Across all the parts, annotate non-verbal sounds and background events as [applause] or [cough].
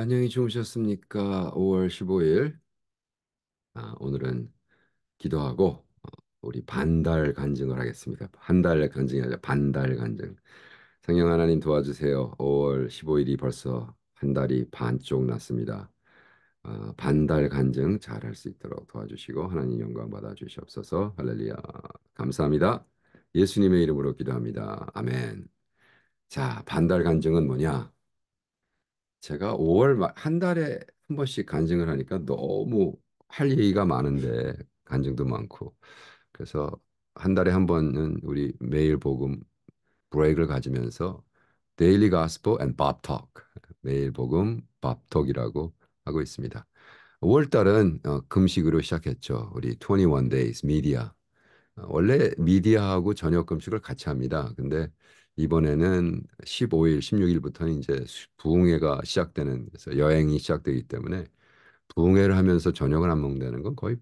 안녕히 주무셨습니까? 5월 15일 아, 오늘은 기도하고 어, 우리 반달 간증을 하겠습니다. 한 달 간증이 아니라 반달 간증. 성령 하나님 도와주세요. 5월 15일이 벌써 한 달이 반쪽 났습니다. 아, 반달 간증 잘할 수 있도록 도와주시고 하나님 영광 받아 주시옵소서. 할렐루야. 감사합니다. 예수님의 이름으로 기도합니다. 아멘. 자, 반달 간증은 뭐냐? 제가 5월 한 달에 한 번씩 간증을 하니까 너무 할 얘기가 많은데 간증도 많고 그래서 한 달에 한 번은 우리 매일 복음 브레이크를 가지면서 데일리 가스포 앤 밥톡 매일 복음 밥톡이라고 하고 있습니다. 5월 달은 어, 금식으로 시작했죠. 우리 21 days 미디어 원래 미디어하고 저녁 금식을 같이 합니다. 근데 이번에는 15일, 16일부터 이제 부흥회가 시작되는 그래서 여행이 시작되기 때문에 부흥회를 하면서 저녁을 안 먹는다는 건 거의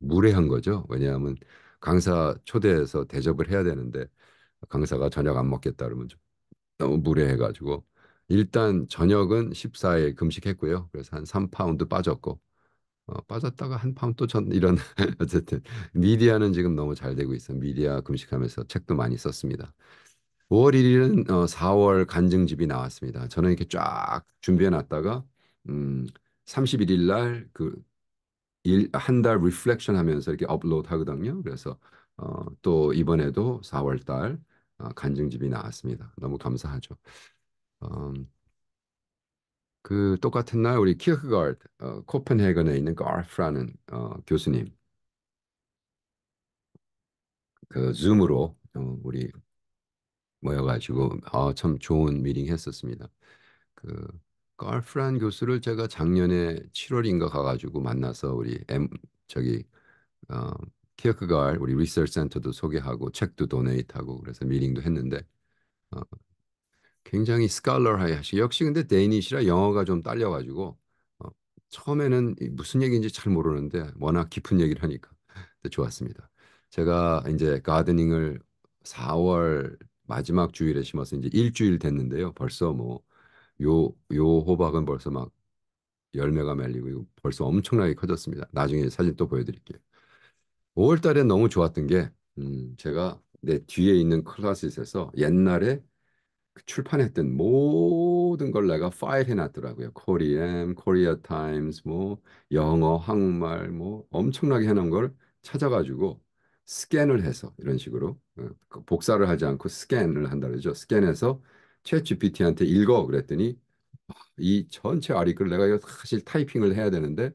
무례한 거죠. 왜냐하면 강사 초대해서 대접을 해야 되는데 강사가 저녁 안 먹겠다 그러면 좀 너무 무례해가지고 일단 저녁은 14일 금식했고요. 그래서 한 3파운드 빠졌고 어, 빠졌다가 한 파운드 또전 이런 [laughs] 어쨌든 미디어는 지금 너무 잘 되고 있어. 미디어 금식하면서 책도 많이 썼습니다. 5월 1일은 어, 4월 간증집이 나왔습니다. 저는 이렇게 쫙 준비해 놨다가 음, 31일 날그한달 리플렉션 하면서 이렇게 업로드 하거든요. 그래서 어, 또 이번에도 4월 달 어, 간증집이 나왔습니다. 너무 감사하죠. 음, 그 똑같은 날 우리 키어크가드 어, 코펜하겐에 있는 가프라는 그 어, 교수님 그 줌으로 어, 우리 모여가지고 아, 참 좋은 미팅 했었습니다. 그 걸프란 교수를 제가 작년에 7월인가 가가지고 만나서 우리 M 저기 어, 키어크갈 우리 리서치 센터도 소개하고 책도 도네이트하고 그래서 미팅도 했는데 어, 굉장히 스칼러하게 하시 역시 근데 데니시라 이 영어가 좀 딸려가지고 어, 처음에는 무슨 얘기인지 잘 모르는데 워낙 깊은 얘기를 하니까 좋았습니다. 제가 이제 가드닝을 4월 마지막 주일에 심어서 이제 일주일 됐는데요. 벌써 뭐 요 요 호박은 벌써 막 열매가 맺리고 벌써 엄청나게 커졌습니다. 나중에 사진 또 보여드릴게요. 5월 달에 너무 좋았던 게 음, 제가 내 뒤에 있는 클라스에서 옛날에 그 출판했던 모든 걸 내가 파일 해놨더라고요. 코리엠, 코리아 타임스, 뭐 영어, 한국말, 뭐 엄청나게 해놓은 걸 찾아가지고 스캔을 해서 이런 식으로 어, 그 복사를 하지 않고 스캔을 한다 그러죠. 스캔해서 챗 GPT한테 읽어 그랬더니 아, 이 전체 아리글 내가 이거 사실 타이핑을 해야 되는데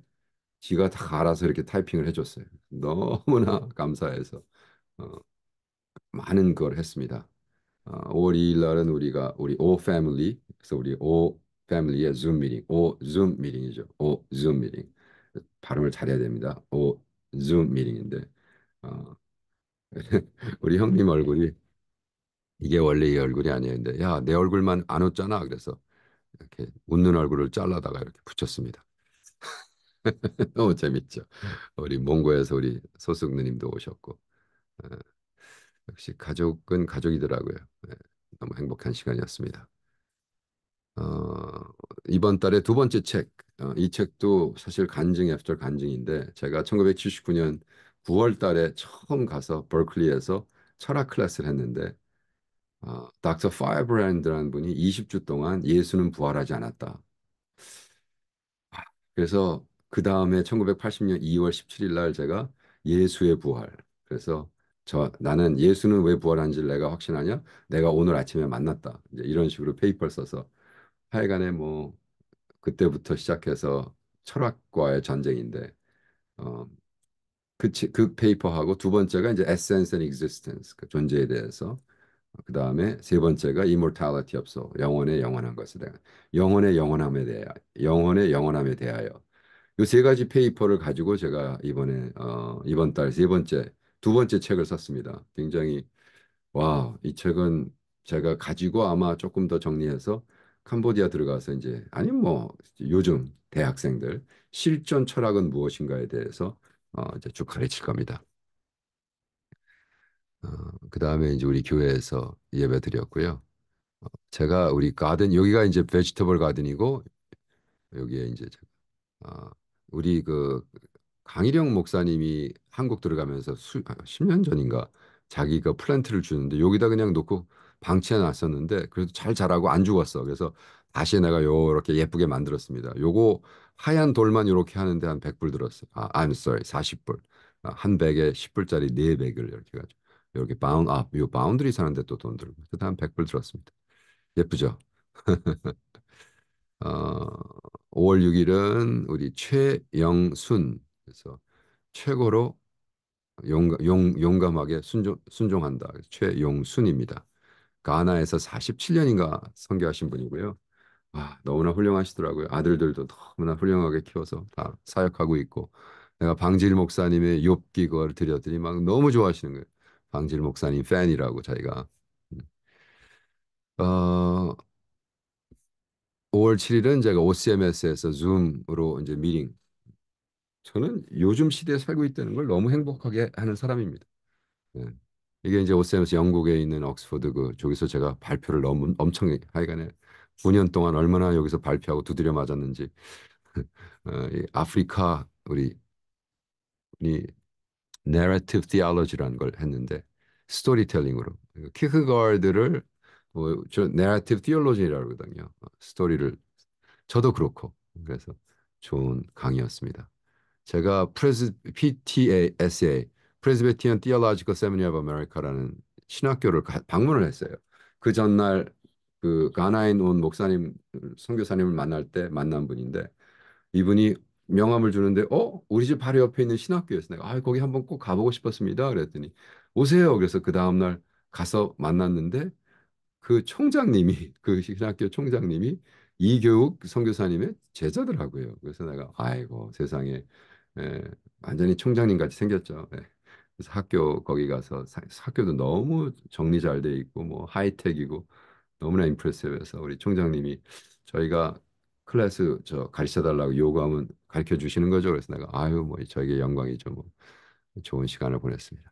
지가 다 알아서 이렇게 타이핑을 해줬어요. 너무나 [laughs] 감사해서 어, 많은 걸 했습니다. 어, 5월 2일 날은 우리가 우리 오 패밀리 그래서 우리 오 패밀리의 줌 미팅 오 줌 미팅이죠. 오 줌 미팅 발음을 잘해야 됩니다. 오 줌 미팅인데 어, [laughs] 우리 형님 얼굴이 이게 원래 이 얼굴이 아니었는데 야 내 얼굴만 안 웃잖아 그래서 이렇게 웃는 얼굴을 잘라다가 이렇게 붙였습니다. [laughs] 너무 재밌죠. 우리 몽고에서 우리 소승 누님도 오셨고 어, 역시 가족은 가족이더라고요. 네, 너무 행복한 시간이었습니다. 어, 이번 달에 두 번째 책, 어, 이 책도 사실 간증 애프터 간증인데 제가 1979년 9월 달에 처음 가서 버클리에서 철학 클래스를 했는데 어, 닥터 파이브랜드라는 분이 20주 동안 예수는 부활하지 않았다. 그래서 그 다음에 1980년 2월 17일 날 제가 예수의 부활 그래서 저 나는 예수는 왜 부활한지 내가 확신하냐? 내가 오늘 아침에 만났다. 이제 이런 식으로 페이퍼를 써서 하여간에 뭐 그때부터 시작해서 철학과의 전쟁인데 어, 그, 그 페이퍼하고 두 번째가 이제 essence and existence 그 존재에 대해서 그 다음에 세 번째가 immortality of 영혼의 영원한 것에 대한 영혼의 영원함에 대하여 영혼의 영원함에 대하여 이 세 가지 페이퍼를 가지고 제가 이번에 어, 이번 달 세 번째 두 번째 책을 썼습니다. 굉장히 와 이 책은 제가 가지고 아마 조금 더 정리해서 캄보디아 들어가서 이제 아니 뭐 요즘 대학생들 실존 철학은 무엇인가에 대해서 어, 이제 쭉 가르칠 겁니다. 어, 그 다음에 이제 우리 교회에서 예배 드렸고요. 어, 제가 우리 가든 여기가 이제 베지터블 가든이고 여기에 이제 어, 우리 그 강일영 목사님이 한국 들어가면서 수, 10년 아, 전인가 자기가 플랜트를 주는데 여기다 그냥 놓고 방치해 놨었는데 그래도 잘 자라고 안 죽었어. 그래서 다시 내가 요렇게 예쁘게 만들었습니다. 요거 하얀 돌만 이렇게 하는데 한 100불 들었어요. 아, I'm sorry. 40불. 아, 한 100에 10불짜리 4백을 이렇게 가지고 이렇게 바운 아, 요 바운드리 사는데 또 돈 들고. 그다음 100불 들었습니다. 예쁘죠? [laughs] 어, 5월 6일은 우리 최영순 그래서 최고로 용감, 용, 용감하게 순종, 순종한다. 최용순입니다. 가나에서 47년인가 선교하신 분이고요. 아, 너무나 훌륭하시더라고요. 아들들도 너무나 훌륭하게 키워서 다 사역하고 있고 내가 방질 목사님의 욥기 그걸 드렸더니 막 너무 좋아하시는 거예요. 방질 목사님 팬이라고 자기가. 음. 어, 5월 7일은 제가 OCMS에서 z o o m 으로 이제 미팅. 저는 요즘 시대에 살고 있다는 걸 너무 행복하게 하는 사람입니다. 예. 이게 이제 OCMS 영국에 있는 옥스퍼드 그 저기서 제가 발표를 너무 엄청 하여간에 5년 동안 얼마나 여기서 발표하고 두드려 맞았는지 [laughs] 어, 아프리카 우리 이 narrative theology라는 걸 했는데 스토리텔링으로 키크걸드를 뭐, 저 narrative theology라고 하거든요 스토리를 어, 저도 그렇고 그래서 좋은 강의였습니다. 제가 프레스 PTASA Presbyterian Theological Seminary of America라는 신학교를 방문을 했어요. 그 전날 그 가나인 온 목사님 선교사님을 만날 때 만난 분인데 이분이 명함을 주는데 어 우리 집 바로 옆에 있는 신학교에서 내가 아 거기 한번 꼭 가보고 싶었습니다 그랬더니 오세요 그래서 그 다음 날 가서 만났는데 그 총장님이 [laughs] 그 신학교 총장님이 이교육 선교사님의 제자더라고요 그래서 내가 아이고 세상에 예, 완전히 총장님 같이 생겼죠 예. 그래서 학교 거기 가서 사, 학교도 너무 정리 잘 돼 있고 뭐 하이텍이고 너무나 인프레시브해서 우리 총장님이 저희가 클래스 저 가르쳐 달라고 요구하면 가르쳐 주시는 거죠. 그래서 내가 아유 뭐 저에게 영광이죠. 뭐 좋은 시간을 보냈습니다.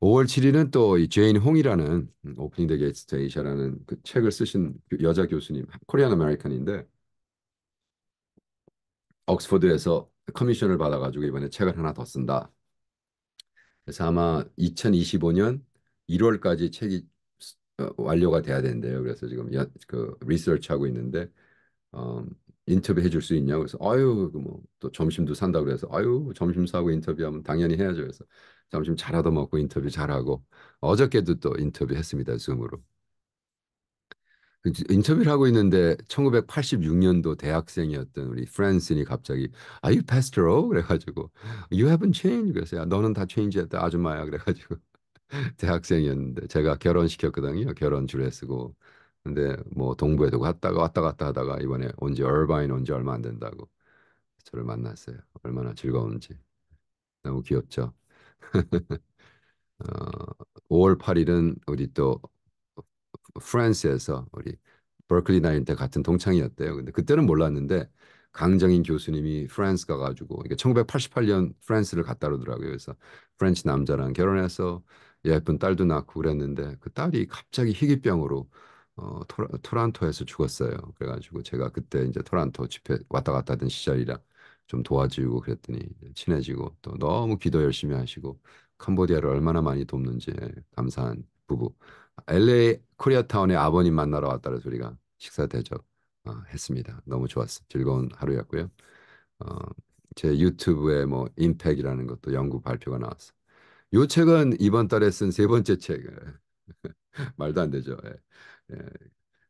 5월 7일은 또 이 제인 홍이라는 오프닝 더게이트 에이샤라는 그 책을 쓰신 그 여자 교수님 코리안 아메리칸인데 옥스퍼드에서 커미션을 받아가지고 이번에 책을 하나 더 쓴다. 그래서 아마 2025년 1월까지 책이 어, 완료가 돼야 된대요. 그래서 지금 연, 그 리서치 하고 있는데 어, 인터뷰 해줄 수 있냐고 그래서 아유 그 뭐 또 점심도 산다 그래서 아유 점심 사고 인터뷰하면 당연히 해야죠. 그래서 점심 잘하다 먹고 인터뷰 잘하고 어저께도 또 인터뷰했습니다 줌으로. 그 인터뷰를 하고 있는데 1986년도 대학생이었던 우리 프랜슨이 갑자기 Are you pastoral? 그래가지고 You haven't changed. 그래서 야, 너는 다 change했다 아줌마야. 그래가지고 [laughs] 대학생이었는데 제가 결혼시켰거든요. 결혼 줄에 쓰고. 근데 뭐 동부에도 갔다가 왔다 갔다 하다가 이번에 온지 얼바인 온지 얼마 안 된다고 저를 만났어요. 얼마나 즐거운지. 너무 귀엽죠. [laughs] 어, 5월 8일은 우리 또 프랑스에서 우리 버클리 나인 때 같은 동창이었대요. 근데 그때는 몰랐는데 강정인 교수님이 프랑스 가가지고 그러니까 1988년 프랑스를 갔다 오더라고요. 그래서 프렌치 남자랑 결혼해서 예쁜 딸도 낳고 그랬는데 그 딸이 갑자기 희귀병으로 어, 토라, 토란토에서 죽었어요. 그래가지고 제가 그때 이제 토란토 집회 왔다 갔다 하던 시절이라 좀 도와주고 그랬더니 친해지고 또 너무 기도 열심히 하시고 캄보디아를 얼마나 많이 돕는지 감사한 부부. LA 코리아타운에 아버님 만나러 왔다 그소리가 식사 대접 어, 했습니다. 너무 좋았어. 즐거운 하루였고요. 어, 제 유튜브에 뭐 임팩이라는 것도 연구 발표가 나왔어. 요 책은 이번 달에 쓴 세 번째 책. [laughs] 말도 안 되죠. 예. 예.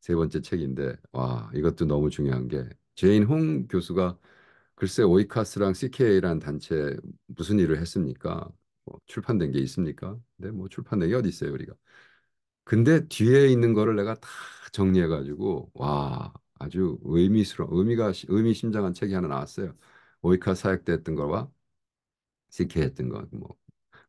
세 번째 책인데 와 이것도 너무 중요한 게 제인 홍 교수가 글쎄 오이카스랑 CKA라는 단체 무슨 일을 했습니까? 뭐 출판된 게 있습니까? 근데 뭐 출판된 게 어디 있어요 우리가? 근데 뒤에 있는 거를 내가 다 정리해가지고 와 아주 의미스러운 의미가 의미심장한 책이 하나 나왔어요. 오이카 사역때 했던 거와 CK 했던 거뭐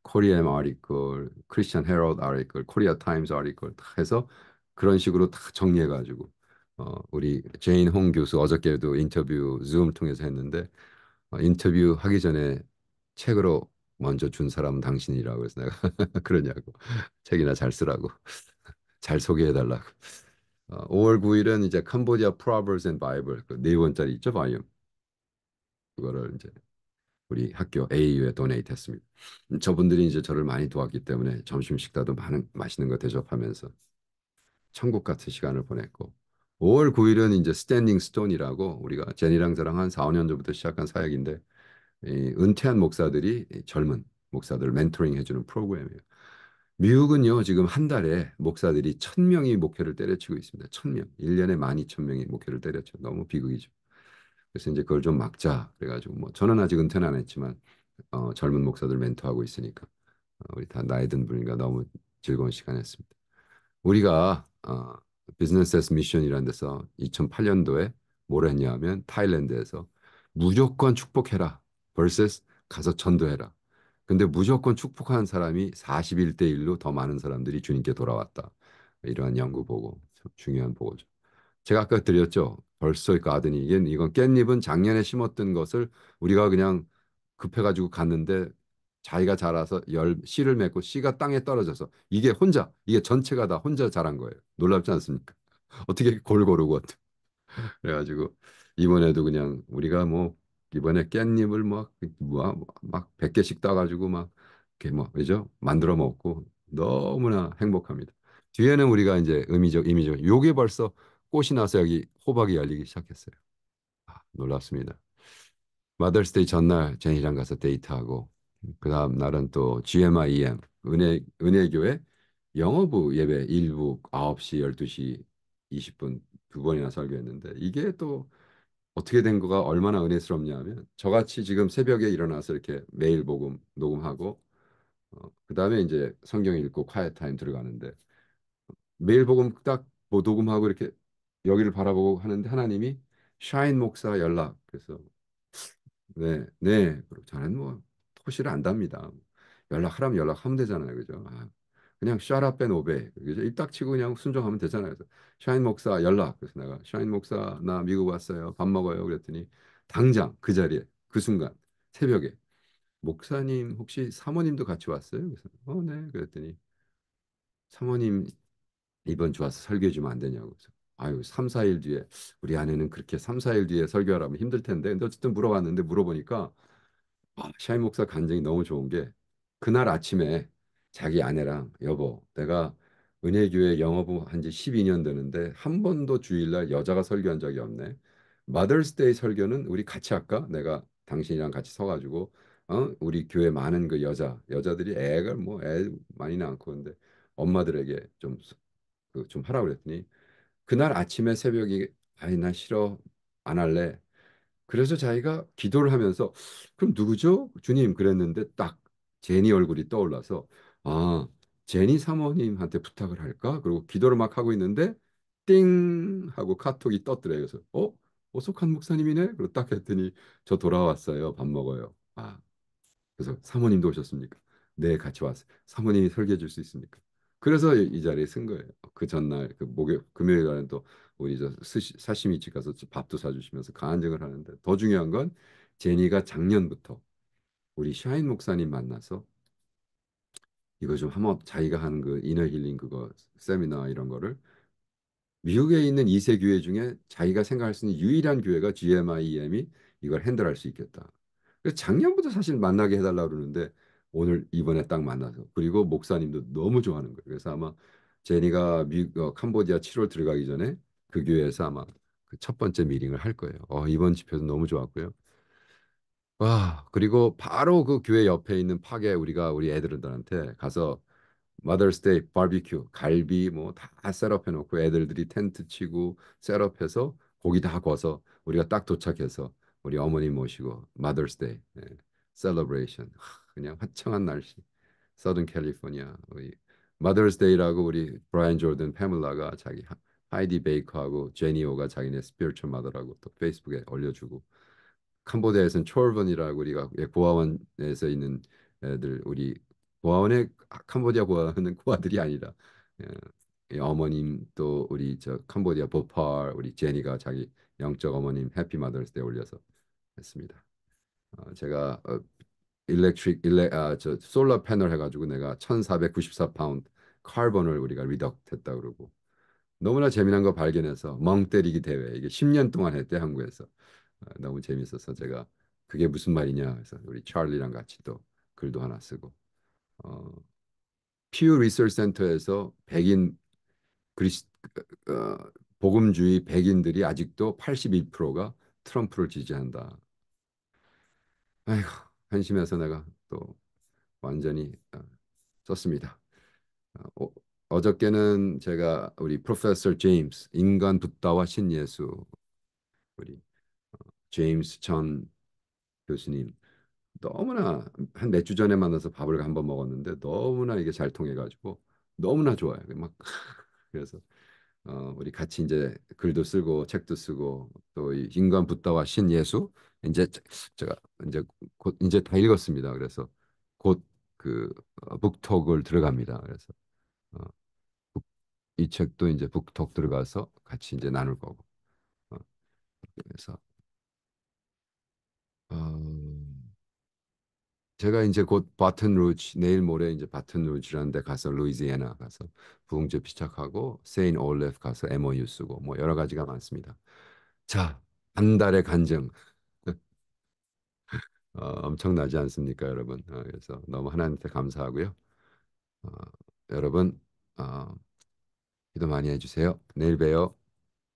코리아 아리클, 크리스천 헤럴드 아리클, 코리아 타임스 아리클 다 해서 그런 식으로 다 정리해가지고 어, 우리 제인 홍 교수 어저께도 인터뷰 줌 통해서 했는데 어, 인터뷰 하기 전에 책으로 먼저 준 사람은 당신이라고 해서 내가 [laughs] 그러냐고 책이나 잘 쓰라고 [laughs] 잘 소개해달라고 어, 5월 9일은 이제 캄보디아 프로버스 앤 바이블 그네 번짜리 있죠 바이옴 그거를 이제 우리 학교 AU에 도네이트 했습니다. 음, 저분들이 이제 저를 많이 도왔기 때문에 점심 식사도 많은 맛있는 거 대접하면서 천국 같은 시간을 보냈고 5월 9일은 이제 스탠딩 스톤이라고 우리가 제니랑 저랑 한 4, 5년 전부터 시작한 사역인데 은퇴한 목사들이 젊은 목사들 멘토링 해주는 프로그램이에요. 미국은요 지금 한 달에 목사들이 천명이 목회를 때려치고 있습니다. 천명 1년에 1 2 0명이 목회를 때려치 너무 비극이죠. 그래서 이제 그걸 좀 막자. 그래가지고 뭐 저는 아직 은퇴는 안 했지만 어, 젊은 목사들 멘토하고 있으니까 어, 우리 다 나이 든 분이니까 너무 즐거운 시간이었습니다. 우리가 어, 비즈니스 미션이라는 데서 2008년도에 뭘 했냐 하면 타일랜드에서 무조건 축복해라 vs 가서 전도해라. 근데 무조건 축복한 사람이 41대 1로 더 많은 사람들이 주님께 돌아왔다. 이러한 연구 보고 중요한 보고죠. 제가 아까 드렸죠. 벌써 가든니 이건, 이건 깻잎은 작년에 심었던 것을 우리가 그냥 급해가지고 갔는데 자기가 자라서 열 씨를 맺고 씨가 땅에 떨어져서 이게 혼자 이게 전체가 다 혼자 자란 거예요. 놀랍지 않습니까? [laughs] 어떻게 골고루 것 [laughs] 그래가지고 이번에도 그냥 우리가 뭐 이번에 깻잎을 막막 뭐 뭐, 뭐 백 개씩 따가지고 막 이렇게 뭐 그죠 만들어 먹고 너무나 행복합니다. 뒤에는 우리가 이제 의미적 의미적 요게 벌써 꽃이 나서 여기 호박이 열리기 시작했어요. 아, 놀랐습니다 마더스데이 전날 제니랑 가서 데이트하고 그 다음 날은 또 GMIEM e 은혜 은혜교회 영어부 예배 일부 9시 12시 20분 두 번이나 설교했는데 이게 또 어떻게 된 거가 얼마나 은혜스럽냐 하면 저같이 지금 새벽에 일어나서 이렇게 매일 복음 녹음하고 어, 그 다음에 이제 성경 읽고 콰이어 타임 들어가는데 매일 복음 딱뭐 녹음하고 이렇게 여기를 바라보고 하는데 하나님이 샤인 목사 연락 그래서 네, 네. 그리고 저는 뭐 토시를 안답니다. 연락하라면 연락하면 되잖아요. 그죠? 아, 그냥 샤라 뺀 오베. 그죠? 입 닥치고 그냥 순종하면 되잖아요. 그래서 샤인 목사 연락. 그래서 내가 샤인 목사 나 미국 왔어요. 밥 먹어요. 그랬더니 당장 그 자리에 그 순간 새벽에 목사님 혹시 사모님도 같이 왔어요? 그래서 어, 네. 그랬더니 사모님 이번 주와서 설교해 주면 안 되냐고. 그래서 아유 3, 4일 뒤에 우리 아내는 그렇게 3, 4일 뒤에 설교하라면 힘들 텐데 근데 어쨌든 물어봤는데 물어보니까 아, 샤이 목사 간증이 너무 좋은 게 그날 아침에 자기 아내랑 여보 내가 은혜교회 영어부 한지 12년 되는데 한 번도 주일날 여자가 설교한 적이 없네. 마더스데이 설교는 우리 같이 할까? 내가 당신이랑 같이 서가지고 어? 우리 교회 많은 그 여자 여자들이 애가 뭐애 많이 낳고 근데 엄마들에게 좀좀 그 하라 고 그랬더니 그날 아침에 새벽이 아이나 싫어 안 할래. 그래서 자기가 기도를 하면서 그럼 누구죠? 주님 그랬는데 딱 제니 얼굴이 떠올라서 아 제니 사모님한테 부탁을 할까? 그리고 기도를 막 하고 있는데 띵 하고 카톡이 떴더래요. 그래서 어? 오속한 목사님이네? 그리고 딱 했더니 저 돌아왔어요. 밥 먹어요. 아 그래서 사모님도 오셨습니까? 네 같이 왔어요. 사모님이 설계해줄 수 있습니까? 그래서 이 자리에 쓴 거예요. 그 전날 그 목요 금요일 날은 또 우리 저 스시, 사시미집 가서 밥도 사주시면서 간증을 하는데 더 중요한 건 제니가 작년부터 우리 샤인 목사님 만나서 이거 좀 한번 자기가 하는 그 이너 힐링 그거 세미나 이런 거를 미국에 있는 이 세 교회 중에 자기가 생각할 수 있는 유일한 교회가 GMIEM이 이걸 핸들할 수 있겠다. 그래서 작년부터 사실 만나게 해달라 그러는데 오늘 이번에 딱 만나서 그리고 목사님도 너무 좋아하는 거예요. 그래서 아마 제니가 미, 어, 캄보디아 7월 들어가기 전에 그 교회에서 아마 그 첫 번째 미링을 할 거예요. 어, 이번 집회도 너무 좋았고요. 와 그리고 바로 그 교회 옆에 있는 파게 우리가 우리 애들한테 들 가서 마더스데이 바비큐 갈비 뭐다 셋업해 놓고 애들들이 텐트 치고 셋업해서 고기 다 구워서 우리가 딱 도착해서 우리 어머니 모시고 마더스데이 셀러브레이션 그냥 화창한 날씨. 서든 캘리포니아의 마더스 데이라고 우리 브라이언 조든 패밀라가 자기 하이디 베이커하고 제니 오가 자기네 스피리추 마더라고 또 페이스북에 올려주고 캄보디아에서는 초얼번이라고 우리가 예, 고아원에서 있는 애들 우리 고아원의 캄보디아 고아원은 고아들이 아니라 예, 어머님 또 우리 저 캄보디아 보팔 우리 제니가 자기 영적 어머님 해피 마더스 데이 올려서 했습니다. 어, 제가 어, 일렉트릭 일렉 아저 솔라 패널 해가지고 내가 1494 파운드 카본을 우리가 리덕했다 그러고 너무나 재미난 거 발견해서 멍 때리기 대회 이게 10년 동안 했대 한국에서 아, 너무 재밌어서 제가 그게 무슨 말이냐 그래서 우리 찰리랑 같이 또 글도 하나 쓰고 어, 퓨 리서치 센터에서 백인 그리스 어, 어, 복음주의 백인들이 아직도 81%가 트럼프를 지지한다. 아이고 한심해서 내가 또 완전히 썼습니다. 어, 어, 어, 어저께는 제가 우리 프로페서 제임스 인간 붓다와 신예수 우리 어, 제임스 전 교수님 너무나 한 몇 주 전에 만나서 밥을 한 번 먹었는데 너무나 이게 잘 통해가지고 너무나 좋아요. 막 [laughs] 그래서 어, 우리 같이 이제 글도 쓰고 책도 쓰고 또 인간 붓다와 신예수 이제 제가 이제 곧 이제 다 읽었습니다. 그래서 곧그 어, 북톡을 들어갑니다. 그래서 어, 이 책도 이제 북톡 들어가서 같이 이제 나눌 거고. 어, 그래서 어, 제가 이제 곧 바튼 루즈 내일 모레 이제 바튼 루즈라는 데 가서 루이지애나 가서 부흥제 피착하고 세인 올레프 가서 MOU 쓰고 뭐 여러 가지가 많습니다. 자, 한 달의 간증. 어, 엄청나지 않습니까, 여러분? 어, 그래서 너무 하나님께 감사하고요. 어, 여러분 어, 기도 많이 해주세요. 내일 봬요.